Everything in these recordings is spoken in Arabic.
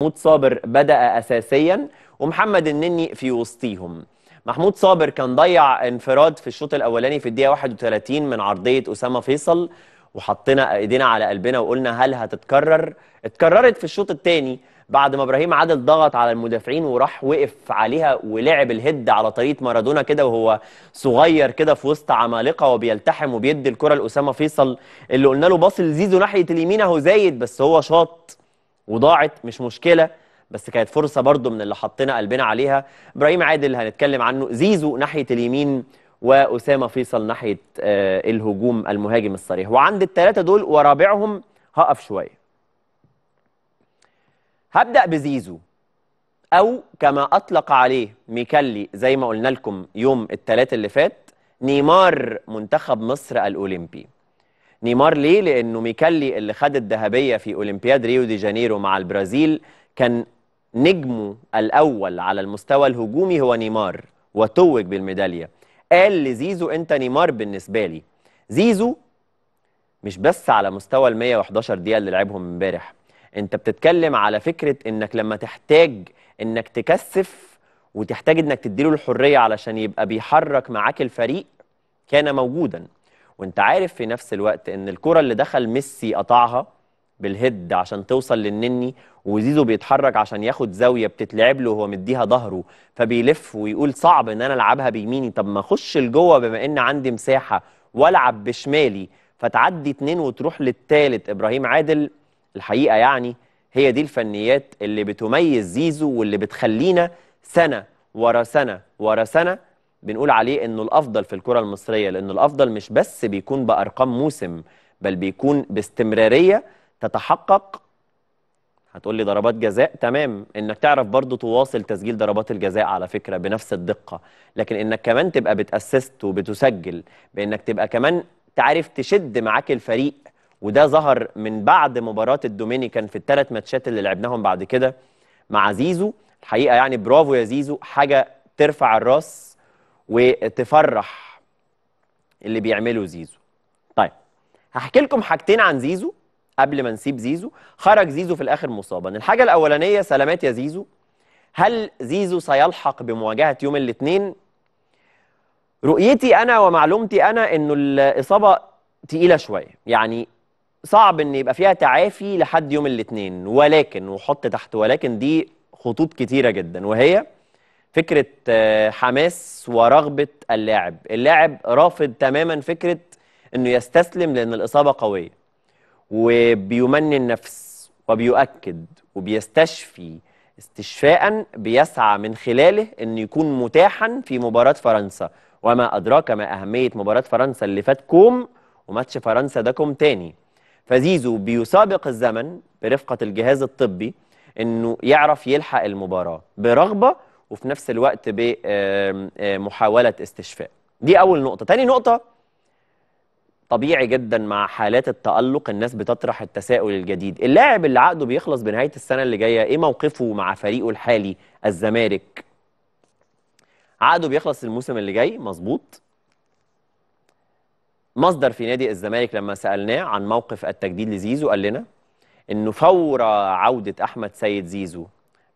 محمود صابر بدأ أساسيا ومحمد النني في وسطيهم محمود صابر كان ضيع انفراد في الشوط الأولاني في الدقيقة 31 من عرضية أسامة فيصل وحطينا ايدينا على قلبنا وقلنا هل هتتكرر اتكررت في الشوط الثاني بعد ما ابراهيم عادل ضغط على المدافعين وراح وقف عليها ولعب الهد على طريقه مارادونا كده وهو صغير كده في وسط عمالقه وبيلتحم وبيدي الكره لاسامه فيصل اللي قلنا له باص لزيزو ناحيه اليمين اهو زايد بس هو شاط وضاعت مش مشكله بس كانت فرصه برضو من اللي حطينا قلبنا عليها ابراهيم عادل هنتكلم عنه زيزو ناحيه اليمين واسامه فيصل ناحيه آه، الهجوم المهاجم الصريح وعند الثلاثه دول ورابعهم هقف شويه هبدا بزيزو او كما اطلق عليه ميكالي زي ما قلنا لكم يوم الثلاث اللي فات نيمار منتخب مصر الاولمبي نيمار ليه؟ لأنه ميكالي اللي خد الذهبية في أولمبياد ريو دي جانيرو مع البرازيل كان نجمه الأول على المستوى الهجومي هو نيمار وتوج بالميدالية قال لزيزو أنت نيمار بالنسبة لي زيزو مش بس على مستوى ال 111 دقيقة اللي لعبهم امبارح أنت بتتكلم على فكرة إنك لما تحتاج إنك تكثف وتحتاج إنك تديله الحرية علشان يبقى بيحرك معاك الفريق كان موجوداً وانت عارف في نفس الوقت ان الكره اللي دخل ميسي قطعها بالهيد عشان توصل للنني وزيزو بيتحرك عشان ياخد زاويه بتتلعب له وهو مديها ظهره فبيلف ويقول صعب ان انا العبها بيميني طب ما اخش لجوه بما ان عندي مساحه والعب بشمالي فتعدي اتنين وتروح للتالت ابراهيم عادل الحقيقه يعني هي دي الفنيات اللي بتميز زيزو واللي بتخلينا سنه ورا سنه ورا سنه بنقول عليه انه الافضل في الكره المصريه لانه الافضل مش بس بيكون بارقام موسم بل بيكون باستمراريه تتحقق هتقول لي ضربات جزاء تمام انك تعرف برضو تواصل تسجيل ضربات الجزاء على فكره بنفس الدقه لكن انك كمان تبقى بتاسست وبتسجل بانك تبقى كمان تعرف تشد معاك الفريق وده ظهر من بعد مباراه الدومينيكان في الثلاث ماتشات اللي لعبناهم بعد كده مع زيزو الحقيقه يعني برافو يا زيزو حاجه ترفع الراس وتفرح اللي بيعمله زيزو طيب هحكي لكم حاجتين عن زيزو قبل ما نسيب زيزو خرج زيزو في الاخر مصابا الحاجه الاولانيه سلامات يا زيزو هل زيزو سيلحق بمواجهه يوم الاثنين رؤيتي انا ومعلومتي انا انه الاصابه تقيله شويه يعني صعب ان يبقى فيها تعافي لحد يوم الاثنين ولكن وحط تحت ولكن دي خطوط كتيره جدا وهي فكره آه، حماس ورغبه اللاعب اللاعب رافض تماما فكره انه يستسلم لان الاصابه قويه وبيمني النفس وبيؤكد وبيستشفي استشفاء بيسعى من خلاله انه يكون متاحا في مباراه فرنسا وما ادراك ما اهميه مباراه فرنسا اللي فات كوم وماتش فرنسا ده كوم تاني فزيزو بيسابق الزمن برفقه الجهاز الطبي انه يعرف يلحق المباراه برغبه وفي نفس الوقت بمحاوله استشفاء دي اول نقطه تاني نقطه طبيعي جدا مع حالات التالق الناس بتطرح التساؤل الجديد اللاعب اللي عقده بيخلص بنهايه السنه اللي جايه ايه موقفه مع فريقه الحالي الزمالك عقده بيخلص الموسم اللي جاي مظبوط مصدر في نادي الزمالك لما سالناه عن موقف التجديد لزيزو قال لنا انه فور عوده احمد سيد زيزو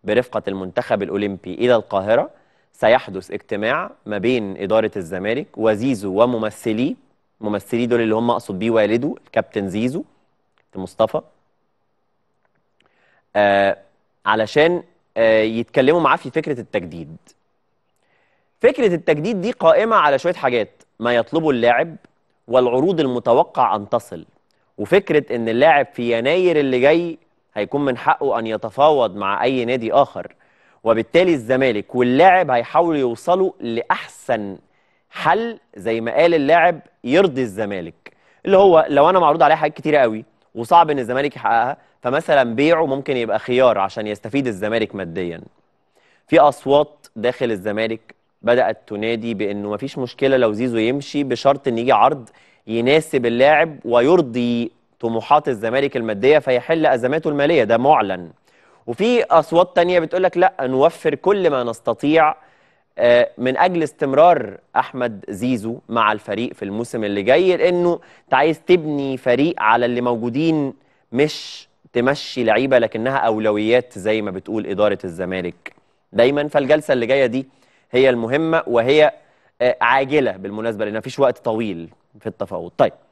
برفقة المنتخب الأولمبي إلى القاهرة سيحدث اجتماع ما بين إدارة الزمالك وزيزو وممثليه ممثليه دول اللي هم أقصد بيه والده الكابتن زيزو مصطفى آه علشان آه يتكلموا معاه في فكرة التجديد فكرة التجديد دي قائمة على شوية حاجات ما يطلبه اللاعب والعروض المتوقع أن تصل وفكرة إن اللاعب في يناير اللي جاي هيكون من حقه ان يتفاوض مع اي نادي اخر وبالتالي الزمالك واللاعب هيحاولوا يوصلوا لاحسن حل زي ما قال اللاعب يرضي الزمالك اللي هو لو انا معروض عليه حاجات كتيره قوي وصعب ان الزمالك يحققها فمثلا بيعه ممكن يبقى خيار عشان يستفيد الزمالك ماديا في اصوات داخل الزمالك بدات تنادي بانه مفيش مشكله لو زيزو يمشي بشرط ان يجي عرض يناسب اللاعب ويرضي طموحات الزمالك الماديه فيحل ازماته الماليه ده معلن وفي اصوات تانية بتقول لك لا نوفر كل ما نستطيع آه، من اجل استمرار احمد زيزو مع الفريق في الموسم اللي جاي لانه انت عايز تبني فريق على اللي موجودين مش تمشي لعيبه لكنها اولويات زي ما بتقول اداره الزمالك دايما فالجلسه اللي جايه دي هي المهمه وهي آه، عاجله بالمناسبه لان مفيش وقت طويل في التفاوض طيب